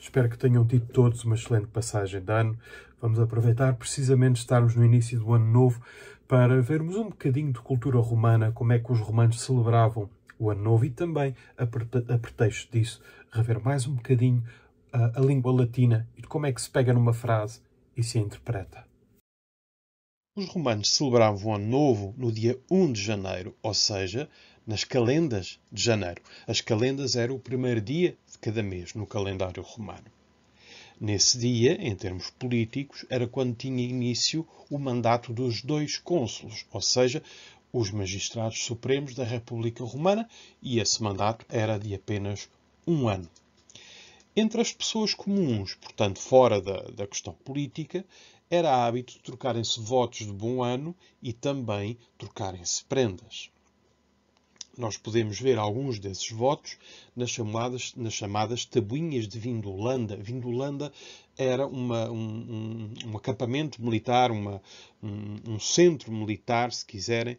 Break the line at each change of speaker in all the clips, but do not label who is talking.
Espero que tenham tido todos uma excelente passagem de ano. Vamos aproveitar precisamente estarmos no início do ano novo para vermos um bocadinho de cultura romana, como é que os romanos celebravam o ano novo e também, a pretexto disso, rever mais um bocadinho a, a língua latina e de como é que se pega numa frase e se a interpreta. Os romanos celebravam o ano novo no dia 1 de janeiro, ou seja, nas calendas de janeiro. As calendas era o primeiro dia de cada mês no calendário romano. Nesse dia, em termos políticos, era quando tinha início o mandato dos dois cônsules, ou seja, os magistrados supremos da República Romana, e esse mandato era de apenas um ano. Entre as pessoas comuns, portanto fora da, da questão política, era hábito trocarem-se votos de bom ano e também trocarem-se prendas. Nós podemos ver alguns desses votos nas chamadas, nas chamadas tabuinhas de Vindolanda. Vindolanda era uma, um, um, um, acampamento militar, uma, um, um, centro militar, se quiserem,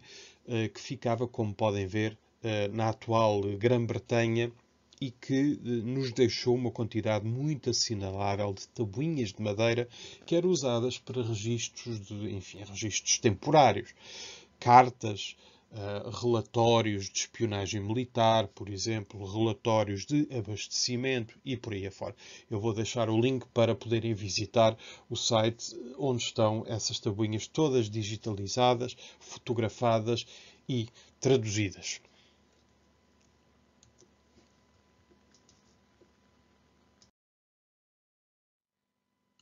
eh, que ficava, como podem ver, eh, na atual Grã-Bretanha e que eh, nos deixou uma quantidade muito assinalável de tabuinhas de madeira que eram usadas para registros, de, enfim, registros temporários, cartas, eh, relatórios de espionagem militar, por exemplo, relatórios de abastecimento e por aí afora. Eu vou deixar o link para poderem visitar o site onde estão essas tabuinhas todas digitalizadas, fotografadas e traduzidas.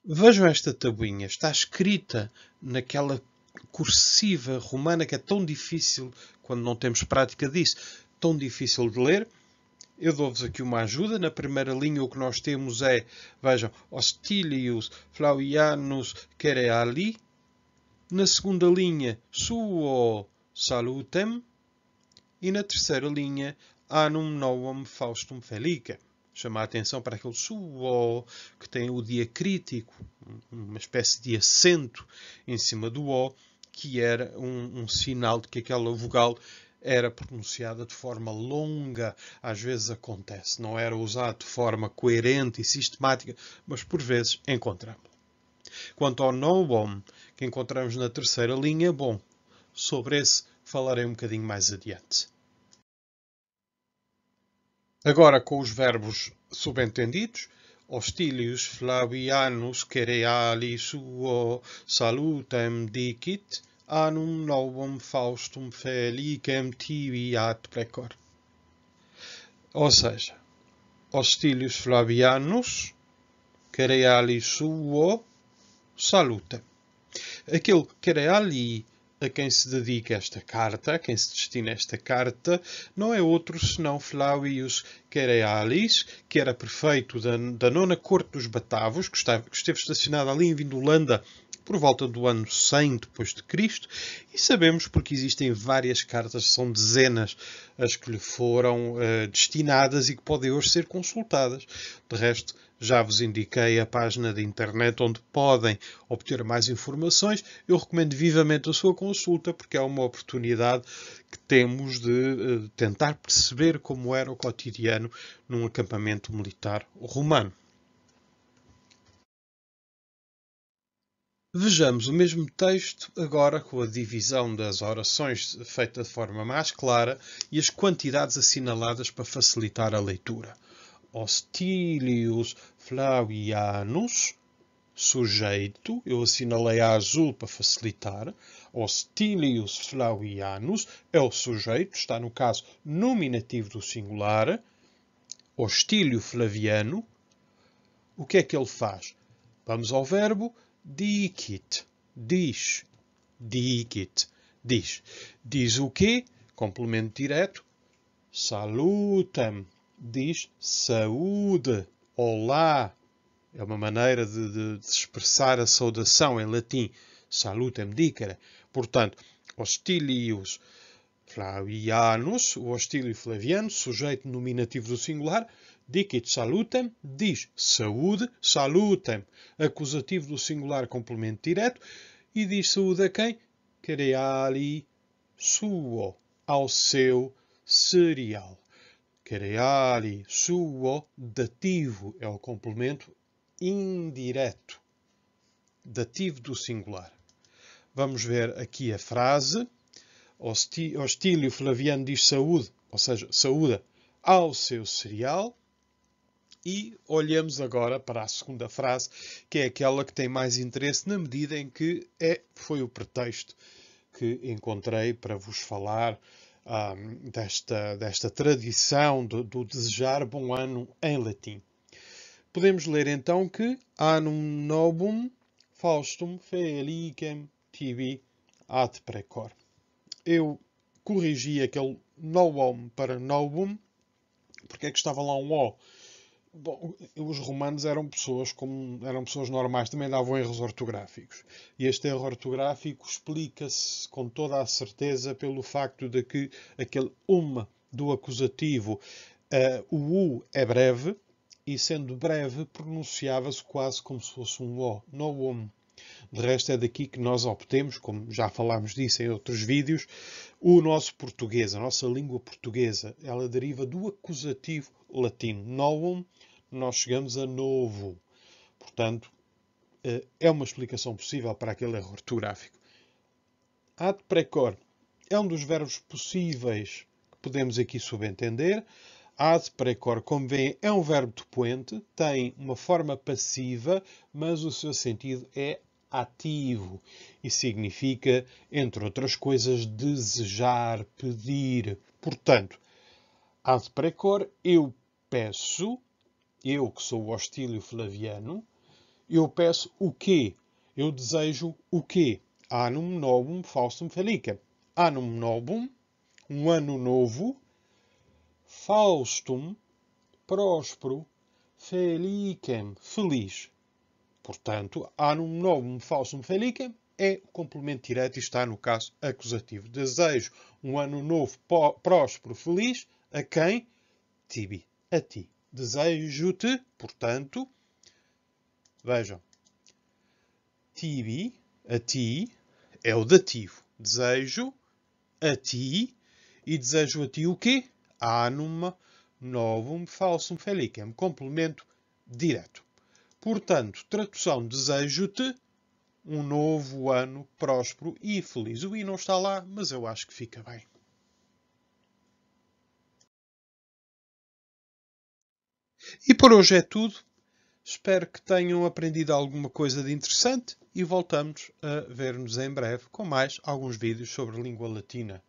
Vejam esta tabuinha, está escrita naquela cursiva romana que é tão difícil quando não temos prática disso, tão difícil de ler. Eu dou-vos aqui uma ajuda. Na primeira linha, o que nós temos é, vejam, Hostilius Flavianus Cereali. Na segunda linha, Suo Salutem. E na terceira linha, Anum Noam Faustum Felica. Chama a atenção para aquele Suo que tem o diacrítico, uma espécie de acento em cima do O que era um, um sinal de que aquela vogal era pronunciada de forma longa, às vezes acontece, não era usado de forma coerente e sistemática, mas por vezes encontramos. Quanto ao nobom, que encontramos na terceira linha, bom, sobre esse falarei um bocadinho mais adiante. Agora com os verbos subentendidos, hostilius Flavianus Cereali suo salutem dicit anum novum Faustum felicem tibi ad precor. Osage. Hostilius Flavianus Cereali suo salute. Et quo Cereali a quem se dedica esta carta, a quem se destina esta carta, não é outro senão Flavius Cerealis, que era prefeito da, da nona corte dos Batavos, que, estava, que esteve estacionado ali em Vindolanda por volta do ano 100 depois de Cristo, e sabemos porque existem várias cartas, são dezenas as que lhe foram uh, destinadas e que podem hoje ser consultadas. De resto, já vos indiquei a página da internet onde podem obter mais informações. Eu recomendo vivamente a sua consulta porque é uma oportunidade que temos de uh, tentar perceber como era o cotidiano num acampamento militar romano. Vejamos o mesmo texto agora com a divisão das orações feita de forma mais clara e as quantidades assinaladas para facilitar a leitura. Hostilius Flavianus, sujeito, eu assinalei a azul para facilitar. Hostilius Flavianus é o sujeito, está no caso nominativo do singular. Hostilio Flaviano, o que é que ele faz? Vamos ao verbo Dikit, diz. Dikit, diz. Diz o quê? Complemento direto. Salutam, diz saúde, olá. É uma maneira de, de, de expressar a saudação em latim. Salutam dicere. Portanto, hostilius Flavianus, o hostílio flaviano, sujeito nominativo do singular, dicit salutem, diz saúde, salutem, acusativo do singular complemento direto, e diz saúde a quem? Cereali suo, ao seu cereal. Cereali suo, dativo, é o complemento indireto, dativo do singular. Vamos ver aqui a frase Hostílio Flaviano diz saúde, ou seja, saúda ao seu cereal. E olhamos agora para a segunda frase, que é aquela que tem mais interesse na medida em que é, foi o pretexto que encontrei para vos falar um, desta, desta tradição do, do desejar bom ano em latim. Podemos ler então que Anum nobum Faustum felicem tibi ad precor eu corrigi aquele novum para novum, porque é que estava lá um O? Bom, os romanos eram pessoas como eram pessoas normais, também davam erros ortográficos. E este erro ortográfico explica-se com toda a certeza pelo facto de que aquele uma do acusativo, uh, o u é breve, e sendo breve pronunciava-se quase como se fosse um o, no um. De resto, é daqui que nós obtemos, como já falámos disso em outros vídeos, o nosso português, a nossa língua portuguesa. Ela deriva do acusativo latino novum, nós chegamos a novo. Portanto, eh, é uma explicação possível para aquele erro ortográfico. Ad precor é um dos verbos possíveis que podemos aqui subentender. Ad precor, como vêem, é um verbo depoente, tem uma forma passiva, mas o seu sentido é ativo e significa, entre outras coisas, desejar, pedir. Portanto, ad precor, eu peço, eu que sou o hostílio flaviano, eu peço o quê? Eu desejo o quê? Anum novum faustum felicem. Anum novum, um ano novo, faustum, próspero, felicem, feliz. Portanto, há anum novum falso felicem é o complemento direto e está no caso acusativo. Desejo um ano novo próspero, feliz, a quem? Tibi, a ti. Desejo-te, portanto, vejam, tibi, a ti, é o dativo. Desejo a ti e desejo a ti o quê? Anum novum falsum felicem, é complemento direto. Portanto, tradução, desejo-te um novo ano próspero e feliz. O i não está lá, mas eu acho que fica bem. E por hoje é tudo. Espero que tenham aprendido alguma coisa de interessante e voltamos a ver-nos em breve com mais alguns vídeos sobre língua latina.